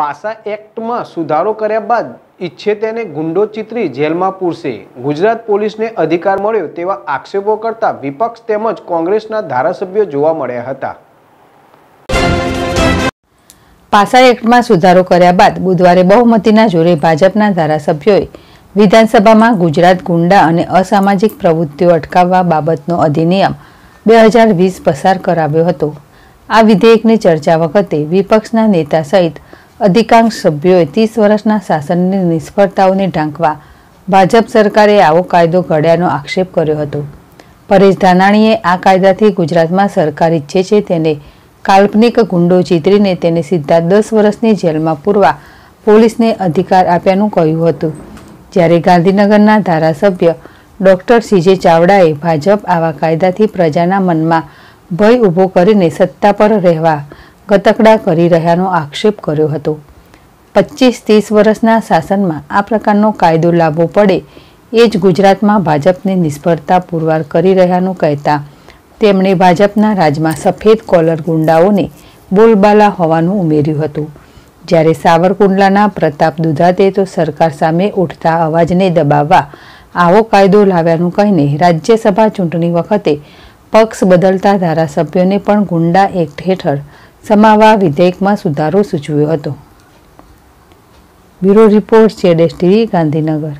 પાસા એક્ટમાં સુધારો કર્યા બાદ ઈચ્છે તેને ગુંડો ચિત્રી જેલમાં પૂરશે ગુજરાત પોલીસને અધિકાર મળ્યો તેવા આક્ષેપો કરતા વિપક્ષ તેમજ કોંગ્રેસના ધારાસભ્યો જોવા મળ્યા હતા પાસા એક્ટમાં સુધારો કર્યા બાદ બુધવારે બહુમતીના જોરે ભાજપના ધારાસભ્યોએ વિધાનસભામાં ગુજરાત ગુંડા અને અસામાજિક પ્રવૃત્તિઓ અટકાવવા બાબતનો અધિનિયમ બે હજાર વીસ પસાર કરાવ્યો હતો આ વિધેયકની ચર્ચા વખતે વિપક્ષના નેતા સહિત અધિકાંશ સભ્યોએ ત્રીસ વર્ષના શાસનની નિષ્ફળતાઓને ઢાંકવા ભાજપ સરકારે આવો કાયદો ઘડ્યાનો આક્ષેપ કર્યો હતો પરેશ ધાનાણીએ આ કાયદાથી ગુજરાતમાં સરકાર ઈચ્છે છે તેને કાલ્પનિક ગુંડો ચીતરીને તેને સીધા દસ વર્ષની જેલમાં પૂરવા પોલીસને અધિકાર આપ્યાનું કહ્યું હતું જ્યારે ગાંધીનગરના ધારાસભ્ય ડૉક્ટર સીજે ચાવડાએ ભાજપ આવા કાયદાથી પ્રજાના મનમાં ભય ઊભો કરીને સત્તા પર રહેવા ગતકડા કરી રહ્યાનો આક્ષેપ કર્યો હતો પચીસ ત્રીસ વર્ષના શાસનમાં આ પ્રકારનો કાયદો લાવવો પડે એ જ ગુજરાતમાં ભાજપને નિષ્ફળતા પુરવાર કરી રહ્યાનું કહેતા તેમણે ભાજપના રાજમાં સફેદ કોલર ગુંડાઓને બોલબાલા હોવાનું ઉમેર્યું હતું જ્યારે સાવરકુંડલાના પ્રતાપ દુધાતે તો સરકાર સામે ઉઠતા અવાજને દબાવવા આવો કાયદો લાવ્યાનું કહીને રાજ્યસભા ચૂંટણી વખતે પક્ષ બદલતા ધારાસભ્યોને પણ ગુંડા એક્ટ હેઠળ સમાવવા વિધેયકમાં સુધારો સૂચવ્યો હતો બ્યુરો રિપોર્ટ જેડેશ ટીવી ગાંધીનગર